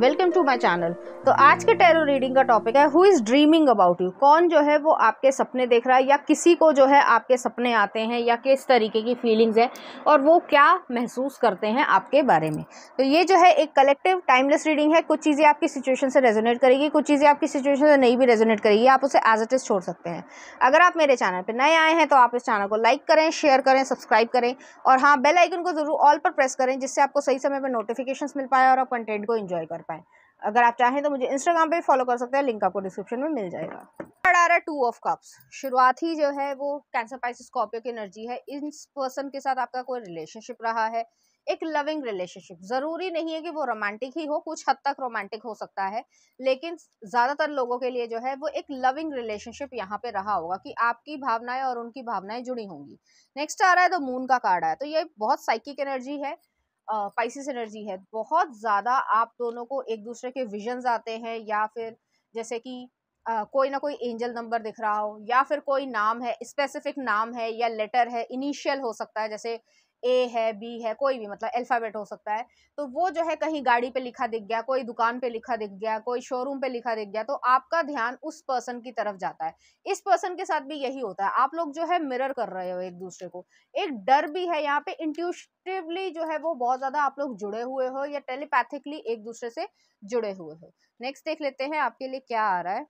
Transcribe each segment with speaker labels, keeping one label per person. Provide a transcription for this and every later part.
Speaker 1: Welcome to my channel तो आज के टैरो रीडिंग का टॉपिक है who is dreaming about you कौन जो है वो आपके सपने देख रहा है या किसी को जो है आपके सपने आते हैं या किस तरीके की फीलिंग्स है और वो क्या महसूस करते हैं आपके बारे में तो ये जो है एक कलेक्टिव टाइमलेस रीडिंग है कुछ चीज़ें आपकी सिचुएशन से रेजोनेट करेगी कुछ चीज़ें आपकी सिचुएशन से नहीं भी रेजोनेट करेगी आप उसे एज इट इज़ छोड़ सकते हैं अगर आप मेरे चैनल पर नए आए हैं तो आप इस चैनल को लाइक करें शेयर करें सब्सक्राइब करें और हाँ बेलाइकन को ज़रूर ऑल पर प्रेस करें जिससे आपको सही समय पर नोटिफिकेशन मिल पाए और आप कंटेंट को इन्जॉय कर पाए अगर आप चाहें तो मुझे इंस्टाग्राम पे फॉलो कर सकते हैं लिंक आपको डिस्क्रिप्शन में मिल जाएगा थर्ड आ रहा है टू ऑफ कप्स शुरुआत ही जो है वो कैंसर पाइस स्कॉर्पियो की एनर्जी है इस पर्सन के साथ आपका कोई रिलेशनशिप रहा है एक लविंग रिलेशनशिप ज़रूरी नहीं है कि वो रोमांटिक ही हो कुछ हद तक रोमांटिक हो सकता है लेकिन ज़्यादातर लोगों के लिए जो है वो एक लविंग रिलेशनशिप यहाँ पे रहा होगा कि आपकी भावनाएं और उनकी भावनाएं जुड़ी होंगी नेक्स्ट आ रहा है द मून का कार्ड आया तो ये बहुत साइकिक एनर्जी है पाइसिस एनर्जी है बहुत ज़्यादा आप दोनों को एक दूसरे के विजन्स आते हैं या फिर जैसे कि Uh, कोई ना कोई एंजल नंबर दिख रहा हो या फिर कोई नाम है स्पेसिफिक नाम है या लेटर है इनिशियल हो सकता है जैसे ए है बी है कोई भी मतलब अल्फ़ाबेट हो सकता है तो वो जो है कहीं गाड़ी पे लिखा दिख गया कोई दुकान पे लिखा दिख गया कोई शोरूम पे लिखा दिख गया तो आपका ध्यान उस पर्सन की तरफ जाता है इस पर्सन के साथ भी यही होता है आप लोग जो है मिरर कर रहे हो एक दूसरे को एक डर भी है यहाँ पे इंट्यूटिवली जो है वो बहुत ज़्यादा आप लोग जुड़े हुए हो या टेलीपैथिकली एक दूसरे से जुड़े हुए हो नेक्स्ट देख लेते हैं आपके लिए क्या आ रहा है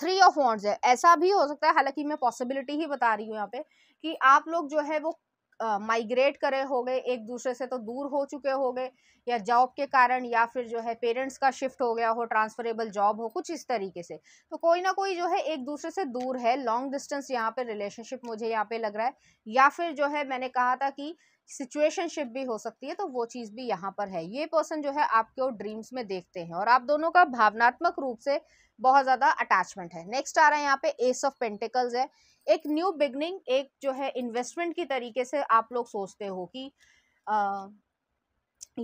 Speaker 1: थ्री ऑफ वॉन्ट्स है ऐसा भी हो सकता है हालांकि मैं पॉसिबिलिटी ही बता रही हूँ यहाँ पे कि आप लोग जो है वो माइग्रेट करे हो गए एक दूसरे से तो दूर हो चुके हो गए या जॉब के कारण या फिर जो है पेरेंट्स का शिफ्ट हो गया हो ट्रांसफरेबल जॉब हो कुछ इस तरीके से तो कोई ना कोई जो है एक दूसरे से दूर है लॉन्ग डिस्टेंस यहाँ पे रिलेशनशिप मुझे यहाँ पे लग रहा है या फिर जो है मैंने कहा था कि सिचुएशनशिप भी हो सकती है तो वो चीज़ भी यहाँ पर है ये पर्सन जो है आपके और ड्रीम्स में देखते हैं और आप दोनों का भावनात्मक रूप से बहुत ज़्यादा अटैचमेंट है नेक्स्ट आ रहा है यहाँ पे एस ऑफ पेंटिकल्स है एक न्यू बिगनिंग एक जो है इन्वेस्टमेंट की तरीके से आप लोग सोचते हो कि आ,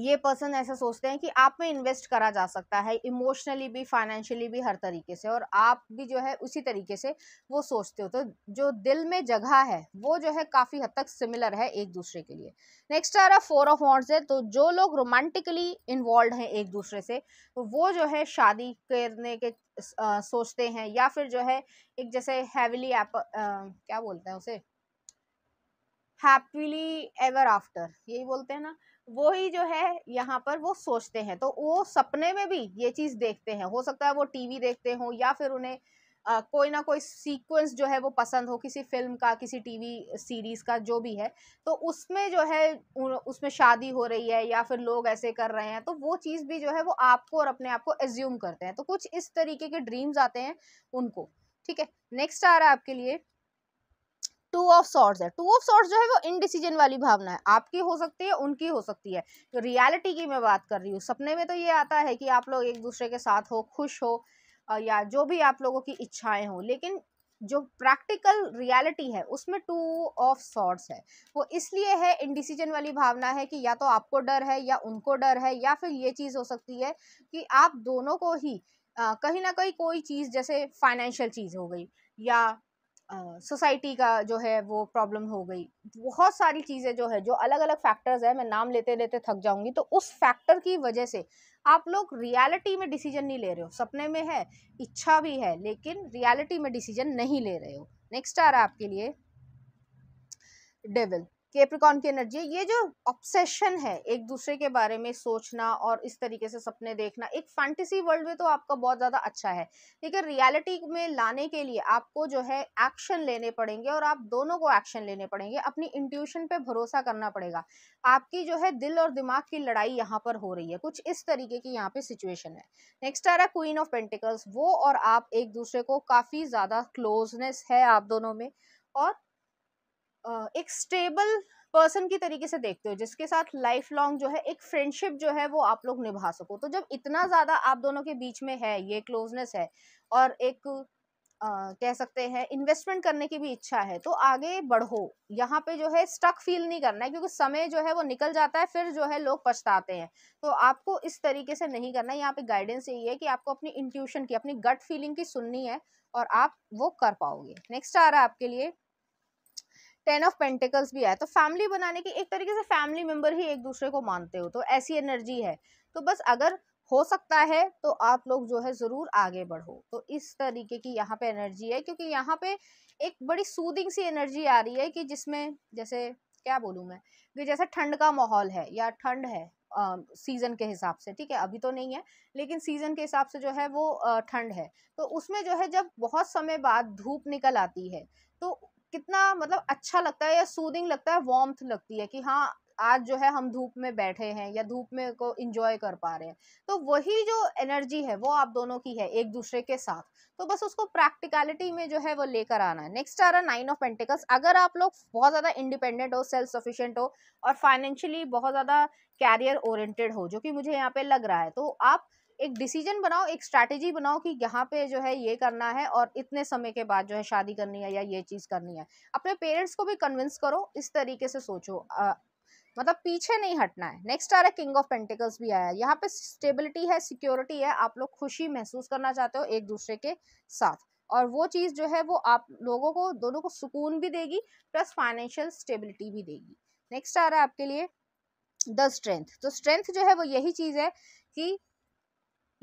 Speaker 1: ये पर्सन ऐसा सोचते हैं कि आप में इन्वेस्ट करा जा सकता है इमोशनली भी फाइनेंशियली भी हर तरीके से और आप भी जो है उसी तरीके से वो सोचते हो तो जो दिल में जगह है वो जो है काफ़ी हद तक सिमिलर है एक दूसरे के लिए नेक्स्ट आ रहा फोर ऑफ वॉन्ट्स है तो जो लोग रोमांटिकली इन्वॉल्व हैं एक दूसरे से तो वो जो है शादी करने के आ, सोचते हैं या फिर जो है एक जैसे हैविली एप क्या बोलते हैं उसे हैप्पीली एवर आफ्टर यही बोलते हैं ना वही जो है यहाँ पर वो सोचते हैं तो वो सपने में भी ये चीज़ देखते हैं हो सकता है वो टीवी देखते हों या फिर उन्हें आ, कोई ना कोई सीक्वेंस जो है वो पसंद हो किसी फिल्म का किसी टीवी सीरीज़ का जो भी है तो उसमें जो है उसमें शादी हो रही है या फिर लोग ऐसे कर रहे हैं तो वो चीज़ भी जो है वो आपको और अपने आप को एज्यूम करते हैं तो कुछ इस तरीके के ड्रीम्स आते हैं उनको ठीक है नेक्स्ट आ रहा है आपके लिए टू ऑफ सॉर्ट्स है टू ऑफ सॉर्ट्स जो है वो इनडिसीजन वाली भावना है आपकी हो सकती है उनकी हो सकती है तो रियलिटी की मैं बात कर रही हूँ सपने में तो ये आता है कि आप लोग एक दूसरे के साथ हो खुश हो या जो भी आप लोगों की इच्छाएं हो लेकिन जो प्रैक्टिकल रियलिटी है उसमें टू ऑफ सॉर्ट्स है वो इसलिए है इनडिसीजन वाली भावना है कि या तो आपको डर है या उनको डर है या फिर ये चीज़ हो सकती है कि आप दोनों को ही कहीं ना कहीं कोई चीज़ जैसे फाइनेंशियल चीज़ हो गई या सोसाइटी का जो है वो प्रॉब्लम हो गई बहुत सारी चीज़ें जो है जो अलग अलग फैक्टर्स है मैं नाम लेते लेते थक जाऊंगी तो उस फैक्टर की वजह से आप लोग रियलिटी में डिसीजन नहीं ले रहे हो सपने में है इच्छा भी है लेकिन रियलिटी में डिसीजन नहीं ले रहे हो नेक्स्ट आ रहा है आपके लिए डेविल केप्रिकॉन की एनर्जी ये जो ऑब्सेशन है एक दूसरे के बारे में सोचना और इस तरीके से सपने देखना एक फैंटेसी वर्ल्ड में तो आपका बहुत ज़्यादा अच्छा है लेकिन रियलिटी में लाने के लिए आपको जो है एक्शन लेने पड़ेंगे और आप दोनों को एक्शन लेने पड़ेंगे अपनी इंट्यूशन पे भरोसा करना पड़ेगा आपकी जो है दिल और दिमाग की लड़ाई यहाँ पर हो रही है कुछ इस तरीके की यहाँ पे सिचुएशन है नेक्स्ट आ रहा है क्वीन ऑफ पेंटिकल्स वो और आप एक दूसरे को काफ़ी ज़्यादा क्लोजनेस है आप दोनों में और एक स्टेबल पर्सन की तरीके से देखते हो जिसके साथ लाइफ लॉन्ग जो है एक फ्रेंडशिप जो है वो आप लोग निभा सको तो जब इतना ज़्यादा आप दोनों के बीच में है ये क्लोजनेस है और एक Uh, कह सकते हैं इन्वेस्टमेंट करने की भी इच्छा है तो आगे बढ़ो यहाँ पे जो है स्टक फील नहीं करना है क्योंकि समय जो है वो निकल जाता है फिर जो है लोग पछताते हैं तो आपको इस तरीके से नहीं करना यहाँ पे गाइडेंस यही है कि आपको अपनी इंट्यूशन की अपनी गट फीलिंग की सुननी है और आप वो कर पाओगे नेक्स्ट आ रहा है आपके लिए टेन ऑफ पेंटिकल्स भी आया तो फैमिली बनाने की एक तरीके से फैमिली मेम्बर ही एक दूसरे को मानते हो तो ऐसी एनर्जी है तो बस अगर हो सकता है तो आप लोग जो है ज़रूर आगे बढ़ो तो इस तरीके की यहाँ पे एनर्जी है क्योंकि यहाँ पे एक बड़ी सूदिंग सी एनर्जी आ रही है कि जिसमें जैसे क्या बोलूँ मैं कि जैसे ठंड का माहौल है या ठंड है सीज़न के हिसाब से ठीक है अभी तो नहीं है लेकिन सीज़न के हिसाब से जो है वो ठंड है तो उसमें जो है जब बहुत समय बाद धूप निकल आती है तो कितना मतलब अच्छा लगता है या सूदिंग लगता है वार्म लगती है कि हाँ आज जो है हम धूप में बैठे हैं या धूप में को इंजॉय कर पा रहे हैं तो वही जो एनर्जी है वो आप दोनों की है एक दूसरे के साथ तो बस उसको प्रैक्टिकलिटी में जो है वो लेकर आना है नेक्स्ट आ रहा नाइन ऑफ पेंटिकल्स अगर आप लोग बहुत ज़्यादा इंडिपेंडेंट हो सेल्फ सफिशियंट हो और फाइनेंशियली बहुत ज़्यादा कैरियर ओरिएंटेड हो जो कि मुझे यहाँ पे लग रहा है तो आप एक डिसीजन बनाओ एक स्ट्रैटेजी बनाओ कि यहाँ पे जो है ये करना है और इतने समय के बाद जो है शादी करनी है या ये चीज़ करनी है अपने पेरेंट्स को भी कन्विंस करो इस तरीके से सोचो आ, मतलब पीछे नहीं हटना है नेक्स्ट आ रहा है किंग ऑफ पेंटिकल्स भी आया है यहाँ पे स्टेबिलिटी है सिक्योरिटी है आप लोग खुशी महसूस करना चाहते हो एक दूसरे के साथ और वो चीज़ जो है वो आप लोगों को दोनों को सुकून भी देगी प्लस फाइनेंशियल स्टेबिलिटी भी देगी नेक्स्ट आ रहा है आपके लिए द स्ट्रेंथ तो स्ट्रेंथ जो है वो यही चीज़ है कि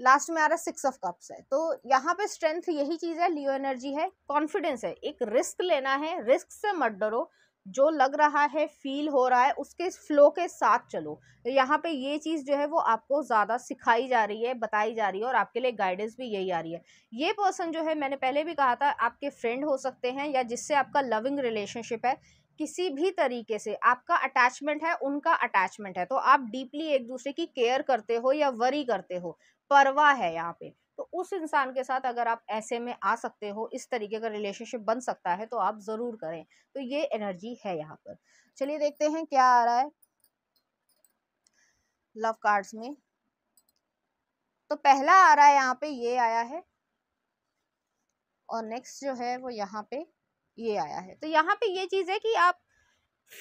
Speaker 1: लास्ट में आ रहा है सिक्स ऑफ कप्स है तो यहाँ पे स्ट्रेंथ यही चीज़ है लियो एनर्जी है कॉन्फिडेंस है एक रिस्क लेना है रिस्क से मत डरो जो लग रहा है फील हो रहा है उसके फ्लो के साथ चलो तो यहाँ पे ये चीज़ जो है वो आपको ज़्यादा सिखाई जा रही है बताई जा रही है और आपके लिए गाइडेंस भी यही आ रही है ये पर्सन जो है मैंने पहले भी कहा था आपके फ्रेंड हो सकते हैं या जिससे आपका लविंग रिलेशनशिप है किसी भी तरीके से आपका अटैचमेंट है उनका अटैचमेंट है तो आप डीपली एक दूसरे की केयर करते हो या वरी करते हो परवाह है यहाँ पे तो उस इंसान के साथ अगर आप ऐसे में आ सकते हो इस तरीके का रिलेशनशिप बन सकता है तो आप ज़रूर करें तो ये एनर्जी है यहाँ पर चलिए देखते हैं क्या आ रहा है लव कार्ड्स में तो पहला आ रहा है यहाँ पे ये आया है और नेक्स्ट जो है वो यहाँ पे ये आया है तो यहाँ पे ये चीज़ है कि आप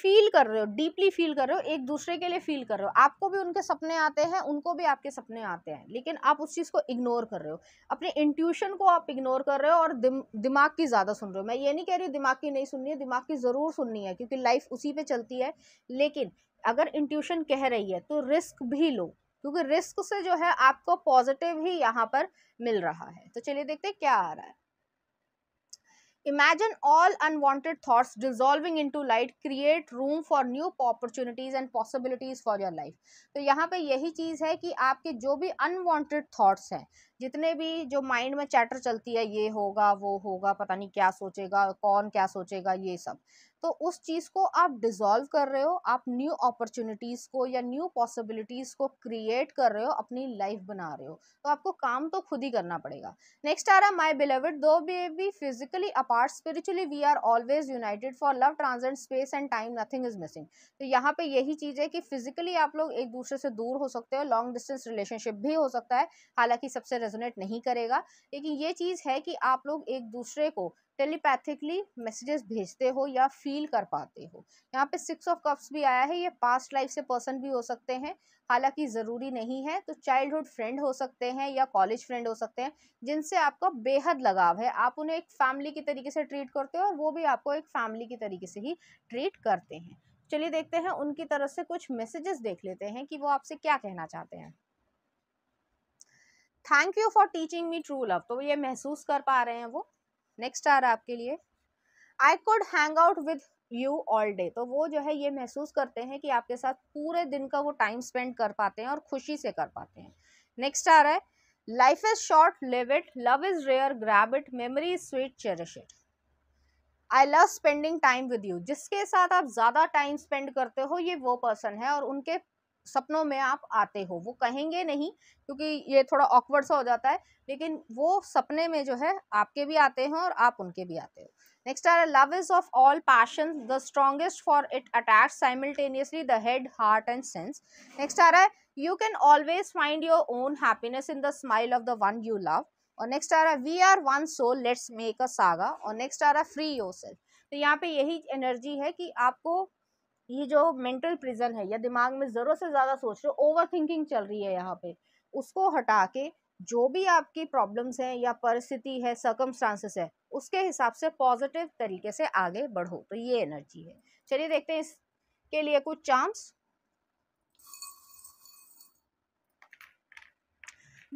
Speaker 1: फील कर रहे हो डीपली फील कर रहे हो एक दूसरे के लिए फील कर रहे हो आपको भी उनके सपने आते हैं उनको भी आपके सपने आते हैं लेकिन आप उस चीज़ को इग्नोर कर रहे हो अपने इंट्यूशन को आप इग्नोर कर रहे हो और दिम, दिमाग की ज़्यादा सुन रहे हो मैं ये नहीं कह रही हूँ दिमाग की नहीं सुननी है दिमाग की ज़रूर सुननी है क्योंकि लाइफ उसी पर चलती है लेकिन अगर इंट्यूशन कह रही है तो रिस्क भी लो क्योंकि रिस्क से जो है आपको पॉजिटिव ही यहाँ पर मिल रहा है तो चलिए देखते क्या आ रहा है Imagine all unwanted thoughts dissolving into light, create room for new opportunities and possibilities for your life. तो यहाँ पे यही चीज़ है कि आपके जो भी unwanted thoughts हैं जितने भी जो माइंड में चैटर चलती है ये होगा वो होगा पता नहीं क्या सोचेगा कौन क्या सोचेगा ये सब तो उस चीज़ को आप डिज़ोल्व कर रहे हो आप न्यू अपॉर्चुनिटीज़ को या न्यू पॉसिबिलिटीज़ को क्रिएट कर रहे हो अपनी लाइफ बना रहे हो तो आपको काम तो खुद ही करना पड़ेगा नेक्स्ट आ रहा my beloved though be physically apart spiritually we are always united for love transcends space and time nothing is missing तो यहाँ पे यही चीज़ है कि फिजिकली आप लोग एक दूसरे से दूर हो सकते हो लॉन्ग डिस्टेंस रिलेशनशिप भी हो सकता है हालांकि सबसे रेजोनेट नहीं करेगा लेकिन ये चीज़ है कि आप लोग एक दूसरे को टेलीपैथिकली मैसेजेस भेजते हो या फील कर पाते हो यहाँ पे सिक्स ऑफ कप्स भी आया है ये पास्ट लाइफ से पर्सन भी हो सकते हैं हालांकि ज़रूरी नहीं है तो चाइल्डहुड फ्रेंड हो सकते हैं या कॉलेज फ्रेंड हो सकते हैं जिनसे आपका बेहद लगाव है आप उन्हें एक फैमिली की तरीके से ट्रीट करते हो और वो भी आपको एक फैमिली की तरीके से ही ट्रीट करते हैं चलिए देखते हैं उनकी तरफ से कुछ मैसेजेस देख लेते हैं कि वो आपसे क्या कहना चाहते हैं thank you for teaching me true love तो ये महसूस कर पा रहे हैं वो नेक्स्ट आ रहा है आपके लिए I could hang out with you all day तो वो जो है ये महसूस करते हैं कि आपके साथ पूरे दिन का वो टाइम स्पेंड कर पाते हैं और खुशी से कर पाते हैं नेक्स्ट आ रहा है life is short live it love is rare grab it memory is sweet cherish it I love spending time with you जिसके साथ आप ज़्यादा टाइम स्पेंड करते हो ये वो पर्सन है और उनके सपनों में आप आते हो वो कहेंगे नहीं क्योंकि ये थोड़ा ऑकवर्ड सा हो जाता है लेकिन वो सपने में जो है आपके भी आते हैं और आप उनके भी आते हो next are love is of all passion the strongest for it attacks simultaneously the head heart and sense next आ रहा है you can always find your own happiness in the smile of the one you love और next आ रहा है we are one so let's make a saga और next आ रहा है फ्री योर सेल्फ तो यहाँ पे यही एनर्जी है कि आपको ये जो मेंटल प्रिजन है या दिमाग में जरूर से ज़्यादा सोच रहे हो ओवर थिंकिंग चल रही है यहाँ पे उसको हटा के जो भी आपकी प्रॉब्लम्स हैं या परिस्थिति है सर्कमस्टांसेस है उसके हिसाब से पॉजिटिव तरीके से आगे बढ़ो तो ये एनर्जी है चलिए देखते हैं इसके लिए कुछ चांस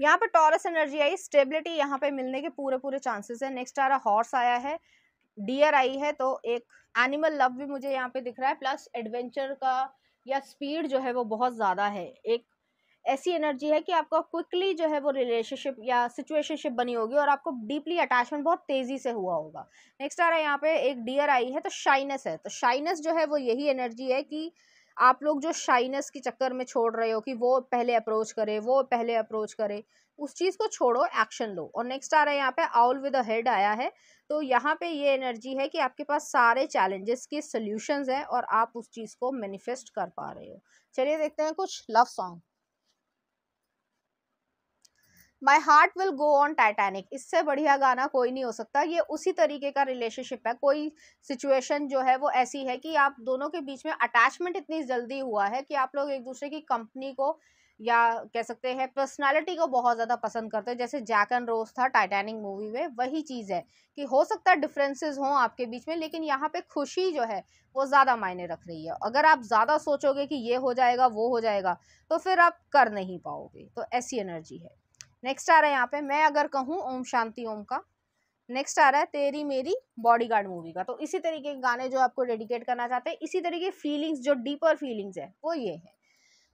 Speaker 1: यहाँ पर टॉरस एनर्जी आई स्टेबिलिटी यहाँ पे मिलने के पूरे पूरे चांसेस है नेक्स्ट आ रहा हॉर्स आया है डियर आई है तो एक एनिमल लव भी मुझे यहाँ पे दिख रहा है प्लस एडवेंचर का या स्पीड जो है वो बहुत ज़्यादा है एक ऐसी एनर्जी है कि आपका क्विकली जो है वो रिलेशनशिप या सिचुएशनशिप बनी होगी और आपको डीपली अटैचमेंट बहुत तेज़ी से हुआ होगा नेक्स्ट आ रहा है यहाँ पे एक डियर आई है तो शाइनेस है तो शाइनेस जो है वो यही एनर्जी है कि आप लोग जो शाइनेस के चक्कर में छोड़ रहे हो कि वो पहले अप्रोच करे वो पहले अप्रोच करे उस चीज़ को छोड़ो एक्शन लो और नेक्स्ट आ रहा है यहाँ पे आउल विद हेड आया है तो यहाँ पे ये एनर्जी है कि आपके पास सारे चैलेंजेस के सोल्यूशंस हैं और आप उस चीज़ को मैनिफेस्ट कर पा रहे हो चलिए देखते हैं कुछ love song my heart will go on Titanic इससे बढ़िया गाना कोई नहीं हो सकता ये उसी तरीके का रिलेशनशिप है कोई सिचुएशन जो है वो ऐसी है कि आप दोनों के बीच में अटैचमेंट इतनी जल्दी हुआ है कि आप लोग एक दूसरे की कंपनी को या कह सकते हैं पर्सनालिटी को बहुत ज़्यादा पसंद करते हैं जैसे जैक एंड रोज था टाइटैनिक मूवी में वही चीज़ है कि हो सकता है डिफरेंसेस हों आपके बीच में लेकिन यहाँ पे खुशी जो है वो ज़्यादा मायने रख रही है अगर आप ज़्यादा सोचोगे कि ये हो जाएगा वो हो जाएगा तो फिर आप कर नहीं पाओगे तो ऐसी एनर्जी है नेक्स्ट आ रहा है यहाँ पे मैं अगर कहूँ ओम शांति ओम का नेक्स्ट आ रहा है तेरी मेरी बॉडीगार्ड मूवी का तो इसी तरीके के गाने जो आपको डेडिकेट करना चाहते हैं इसी तरीके फीलिंग्स जो डीपर फीलिंग्स है वो ये है